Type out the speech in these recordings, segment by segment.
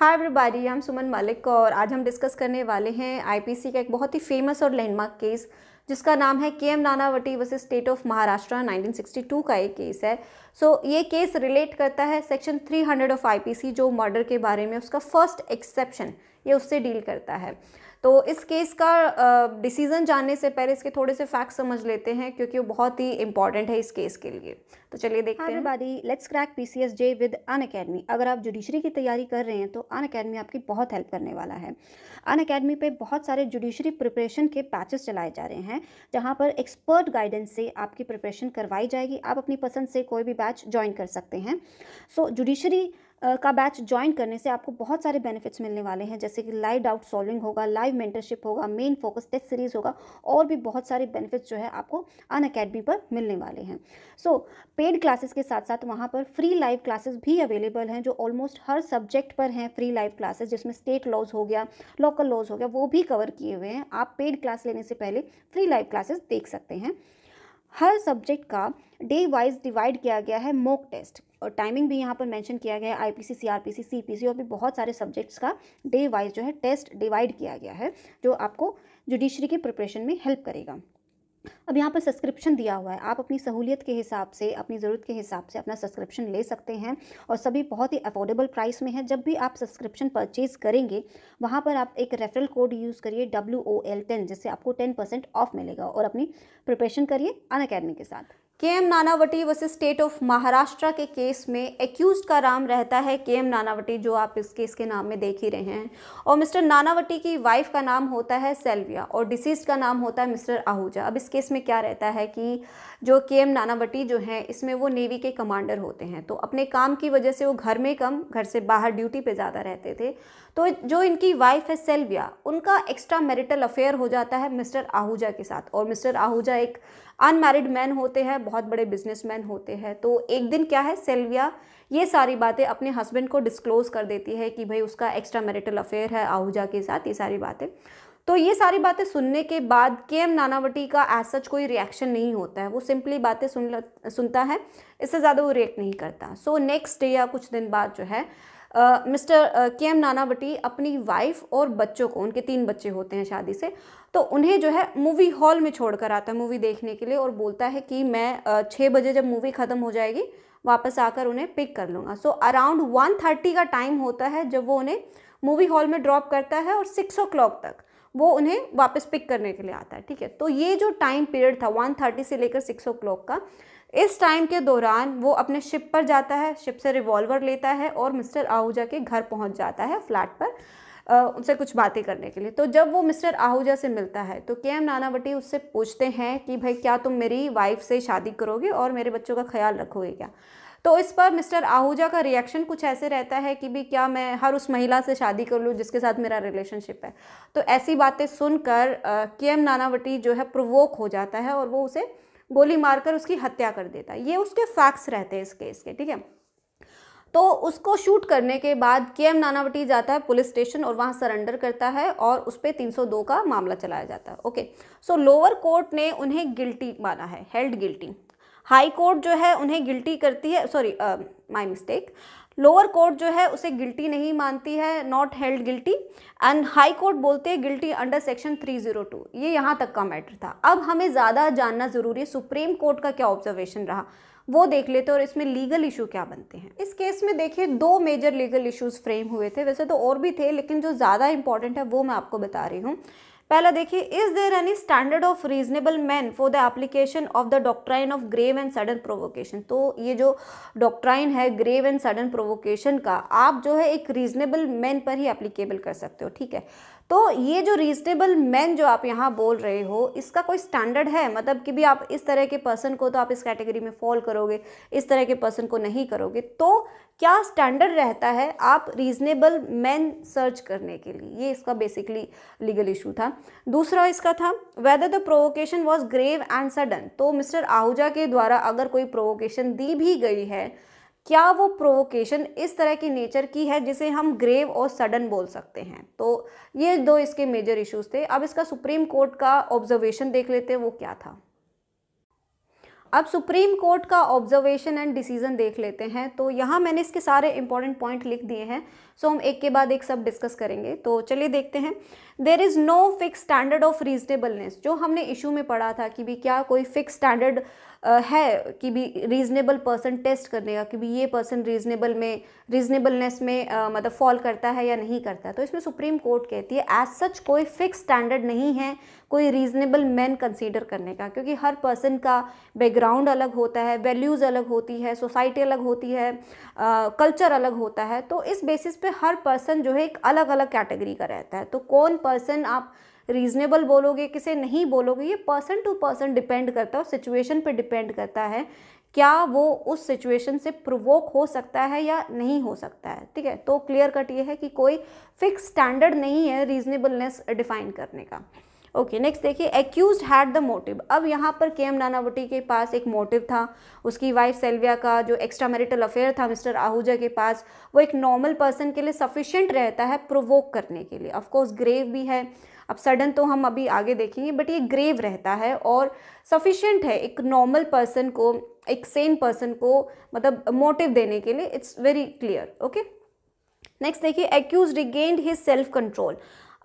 hi everybody हम सुमन मलिक और आज हम डिस्कस करने वाले हैं आईपीसी का एक बहुत ही फेमस और लैंडमार्क केस जिसका नाम है K M Nanavati versus state of Maharashtra 1962 का एक केस है सो so, ये केस रिलेट करता है सेक्शन 300 ऑफ आईपीसी जो मर्डर के बारे में उसका फर्स्ट एक्सेप्शन ये उससे डील करता है तो इस केस का डिसीज़न जानने से पहले इसके थोड़े से फैक्ट समझ लेते हैं क्योंकि वो बहुत ही इंपॉर्टेंट है इस केस के लिए तो चलिए देखते हाँ हैं बारी let's crack P C S J with Unacademy अगर आप जुडिशरी की तैयारी कर रहे हैं तो अन अकेडमी आपकी बहुत हेल्प करने वाला है अन अकेडमी पर बहुत सारे जुडिशरी प्रिपरेशन के बैचेस चलाए जा रहे हैं जहाँ पर एक्सपर्ट गाइडेंस से आपकी प्रिपरेशन करवाई जाएगी आप अपनी पसंद से कोई भी बैच ज्वाइन कर सकते हैं सो so, जुडिशरी का बैच ज्वाइन करने से आपको बहुत सारे बेनिफिट्स मिलने वाले हैं जैसे कि लाइव डाउट सॉल्विंग होगा लाइव मेंटरशिप होगा मेन फोकस टेस्ट सीरीज़ होगा और भी बहुत सारे बेनिफिट्स जो है आपको अन अकेडमी पर मिलने वाले हैं सो पेड क्लासेस के साथ साथ वहाँ पर फ्री लाइव क्लासेस भी अवेलेबल हैं जो ऑलमोस्ट हर सब्जेक्ट पर हैं फ्री लाइव क्लासेस जिसमें स्टेट लॉज हो गया लोकल लॉज हो गया वो भी कवर किए हुए हैं आप पेड क्लास लेने से पहले फ्री लाइव क्लासेस देख सकते हैं हर सब्जेक्ट का डे वाइज डिवाइड किया गया है मॉक टेस्ट और टाइमिंग भी यहाँ पर मेंशन किया गया है आईपीसी सीआरपीसी सीपीसी और भी बहुत सारे सब्जेक्ट्स का डे वाइज जो है टेस्ट डिवाइड किया गया है जो आपको जुडिशरी के प्रिपरेशन में हेल्प करेगा अब यहाँ पर सब्सक्रिप्शन दिया हुआ है आप अपनी सहूलियत के हिसाब से अपनी ज़रूरत के हिसाब से अपना सब्सक्रिप्शन ले सकते हैं और सभी बहुत ही अफोर्डेबल प्राइस में है जब भी आप सब्सक्रिप्शन परचेज़ करेंगे वहाँ पर आप एक रेफरल कोड यूज़ करिए डब्ल्यू ओ एल टेन जिससे आपको टेन परसेंट ऑफ मिलेगा और अपनी प्रिपरेशन करिए अन अकेडमी के साथ KM Nanavati versus state of Maharashtra के केस में एक्यूज का नाम रहता है केएम नानावटी जो आप इस केस के नाम में देख ही रहे हैं और मिस्टर नानावटी की वाइफ का नाम होता है सेल्विया और डिसीज का नाम होता है मिस्टर आहूजा अब इस केस में क्या रहता है कि जो केएम नानावटी जो हैं इसमें वो नेवी के कमांडर होते हैं तो अपने काम की वजह से वो घर में कम घर से बाहर ड्यूटी पर ज़्यादा रहते थे तो जो इनकी वाइफ है सेल्विया उनका एक्स्ट्रा मैरिटल अफेयर हो जाता है मिस्टर आहूजा के साथ और मिस्टर आहूजा एक अनमैरिड मैन होते हैं बहुत बड़े बिजनेसमैन होते हैं तो एक दिन क्या है सेल्विया ये सारी बातें अपने हस्बैंड को डिस्क्लोज कर देती है कि भाई उसका एक्स्ट्रा मैरिटल अफेयर है आहूजा के साथ ये सारी बातें तो ये सारी बातें सुनने के बाद के एम नानावटी का एज सच कोई रिएक्शन नहीं होता है वो सिंपली बातें सुन सुनता है इससे ज़्यादा वो रिएक्ट नहीं करता सो नेक्स्ट डे या कुछ दिन बाद जो है मिस्टर के एम नानावटी अपनी वाइफ और बच्चों को उनके तीन बच्चे होते हैं शादी से तो उन्हें जो है मूवी हॉल में छोड़ कर आता है मूवी देखने के लिए और बोलता है कि मैं छः बजे जब मूवी ख़त्म हो जाएगी वापस आकर उन्हें पिक कर लूँगा सो अराउंड वन थर्टी का टाइम होता है जब वो उन्हें मूवी हॉल में ड्रॉप करता है और सिक्स ओ क्लॉक तक वो उन्हें वापस पिक करने के लिए आता है ठीक है तो ये जो टाइम पीरियड था वन थर्टी से लेकर सिक्स ओ क्लॉक का इस टाइम के दौरान वो अपने शिप पर जाता है शिप से रिवॉल्वर लेता है और मिस्टर आहूजा के घर पहुंच जाता है फ्लैट पर उनसे कुछ बातें करने के लिए तो जब वो मिस्टर आहूजा से मिलता है तो के एम नानावटी उससे पूछते हैं कि भाई क्या तुम मेरी वाइफ से शादी करोगे और मेरे बच्चों का ख्याल रखोगे क्या तो इस पर मिस्टर आहूजा का रिएक्शन कुछ ऐसे रहता है कि भी क्या मैं हर उस महिला से शादी कर लूँ जिसके साथ मेरा रिलेशनशिप है तो ऐसी बातें सुनकर के एम नानावटी जो है प्रोवोक हो जाता है और वो उसे गोली मारकर उसकी हत्या कर देता है ये उसके फैक्ट्स रहते हैं इस केस के ठीक है तो उसको शूट करने के बाद के एम नानावटी जाता है पुलिस स्टेशन और वहाँ सरेंडर करता है और उस पर तीन का मामला चलाया जाता है ओके सो लोअर कोर्ट ने उन्हें गिल्टी माना है हेल्ड गिल्टी हाई कोर्ट जो है उन्हें गिल्टी करती है sorry my mistake lower court जो है उसे गिल्टी नहीं मानती है not held guilty and high court बोलते हैं गिल्टी अंडर सेक्शन 302 ये यहाँ तक का मैटर था अब हमें ज़्यादा जानना ज़रूरी है सुप्रीम कोर्ट का क्या ऑब्जर्वेशन रहा वो देख लेते हैं और इसमें लीगल इशू क्या बनते हैं इस केस में देखिए दो मेजर लीगल इश्यूज फ्रेम हुए थे वैसे तो और भी थे लेकिन जो ज़्यादा इंपॉर्टेंट है वो मैं आपको बता रही हूँ पहला देखिए is there any standard of reasonable man for the application of the doctrine of grave and sudden provocation तो ये जो डॉक्ट्राइन है ग्रेव एंड सडन प्रोवोकेशन का आप जो है एक रीजनेबल मैन पर ही एप्लीकेबल कर सकते हो ठीक है तो ये जो रीजनेबल मैन जो आप यहाँ बोल रहे हो इसका कोई स्टैंडर्ड है मतलब कि भी आप इस तरह के पर्सन को तो आप इस कैटेगरी में फॉल करोगे इस तरह के पर्सन को नहीं करोगे तो क्या स्टैंडर्ड रहता है आप रीजनेबल मैन सर्च करने के लिए ये इसका बेसिकली लीगल इशू था दूसरा इसका था whether the provocation was grave and sudden तो मिस्टर आहूजा के द्वारा अगर कोई प्रोवोकेशन दी भी गई है क्या वो प्रोवोकेशन इस तरह की नेचर की है जिसे हम ग्रेव और सडन बोल सकते हैं तो ये दो इसके मेजर इश्यूज थे अब इसका सुप्रीम कोर्ट का ऑब्जर्वेशन देख लेते हैं वो क्या था अब सुप्रीम कोर्ट का ऑब्जर्वेशन एंड डिसीज़न देख लेते हैं तो यहाँ मैंने इसके सारे इंपॉर्टेंट पॉइंट लिख दिए हैं सो हम एक के बाद एक सब डिस्कस करेंगे तो चलिए देखते हैं there is no fix standard of reasonableness जो हमने इशू में पढ़ा था कि भी क्या कोई फिक्स स्टैंडर्ड है कि भी रीजनेबल पर्सन टेस्ट करने का कि भी ये पर्सन रीजनेबल में रीजनेबलनेस में आ, मतलब फॉल करता है या नहीं करता तो इसमें सुप्रीम कोर्ट कहती है एज सच कोई फिक्स स्टैंडर्ड नहीं है कोई रीजनेबल मैन कंसीडर करने का क्योंकि हर पर्सन का बैकग्राउंड अलग होता है वैल्यूज़ अलग होती है सोसाइटी अलग होती है कल्चर अलग होता है तो इस बेसिस पे में हर पर्सन जो है एक अलग अलग कैटेगरी का रहता है तो कौन पर्सन आप रीज़नेबल बोलोगे किसे नहीं बोलोगे ये पर्सन टू पर्सन डिपेंड करता है और सिचुएशन पे डिपेंड करता है क्या वो उस सिचुएशन से प्रोवोक हो सकता है या नहीं हो सकता है ठीक है तो क्लियर कट ये है कि कोई फिक्स स्टैंडर्ड नहीं है रीज़नेबलनेस डिफाइन करने का ओके नेक्स्ट देखिए एक्यूज हैड द मोटिव अब यहाँ पर के एम नानावटी के पास एक मोटिव था उसकी वाइफ सेल्विया का जो एक्स्ट्रा मैरिटल अफेयर था मिस्टर आहूजा के पास वो एक नॉर्मल पर्सन के लिए सफिशियंट रहता है प्रोवोक करने के लिए ऑफकोर्स ग्रेव भी है अब सडन तो हम अभी आगे देखेंगे बट ये ग्रेव रहता है और सफिशियंट है एक नॉर्मल पर्सन को एक सेम पर्सन को मतलब मोटिव देने के लिए it's very clear okay next देखिए accused regained his self control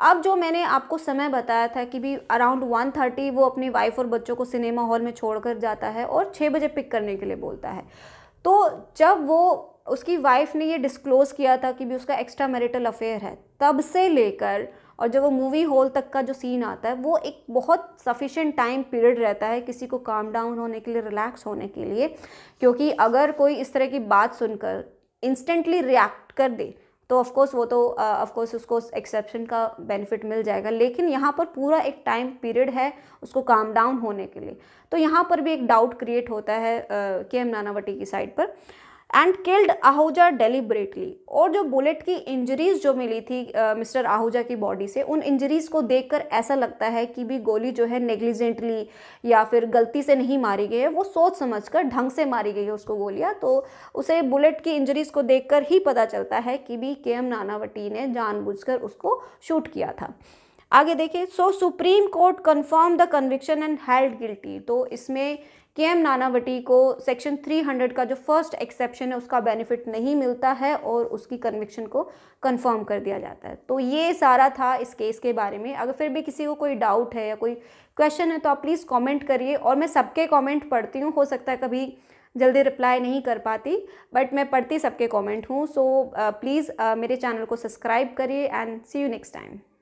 अब जो मैंने आपको समय बताया था कि भी अराउंड वन थर्टी वो अपनी वाइफ और बच्चों को सिनेमा हॉल में छोड़ कर जाता है और छः बजे पिक करने के लिए बोलता है तो जब वो उसकी वाइफ ने ये डिस्क्लोज़ किया था कि भी उसका एक्स्ट्रा मैरिटल अफेयर है तब से लेकर और जब वो मूवी हॉल तक का जो सीन आता है वो एक बहुत सफिशेंट टाइम पीरियड रहता है किसी को काम डाउन होने के लिए रिलैक्स होने के लिए क्योंकि अगर कोई इस तरह की बात सुनकर इंस्टेंटली रिएक्ट कर दे तो ऑफकोर्स वो तो ऑफकोर्स uh, उसको एक्सेप्शन का बेनिफिट मिल जाएगा लेकिन यहाँ पर पूरा एक टाइम पीरियड है उसको काम डाउन होने के लिए तो यहाँ पर भी एक डाउट क्रिएट होता है के एम नानावटी की साइड पर एंड किल्ड आहूजा डेलीबरेटली और जो बुलेट की इंजरीज जो मिली थी मिस्टर आहूजा की बॉडी से उन इंजरीज को देखकर ऐसा लगता है कि भी गोली जो है नेग्लिजेंटली या फिर गलती से नहीं मारी गई है वो सोच समझ कर ढंग से मारी गई है उसको गोलियाँ तो उसे बुलेट की इंजरीज को देखकर ही पता चलता है कि भी के एम नानावटी ने जानबूझकर उसको शूट किया था आगे देखिए so supreme court confirmed the conviction and held guilty तो इसमें के एम नानावटी को सेक्शन 300 का जो फर्स्ट एक्सेप्शन है उसका बेनिफिट नहीं मिलता है और उसकी कन्विक्शन को कंफर्म कर दिया जाता है तो ये सारा था इस केस के बारे में अगर फिर भी किसी को कोई डाउट है या कोई क्वेश्चन है तो आप प्लीज़ कमेंट करिए और मैं सबके कमेंट पढ़ती हूँ हो सकता है कभी जल्दी रिप्लाई नहीं कर पाती बट मैं पढ़ती सबके कॉमेंट हूँ सो प्लीज़ uh, uh, मेरे चैनल को सब्सक्राइब करिए and see you next time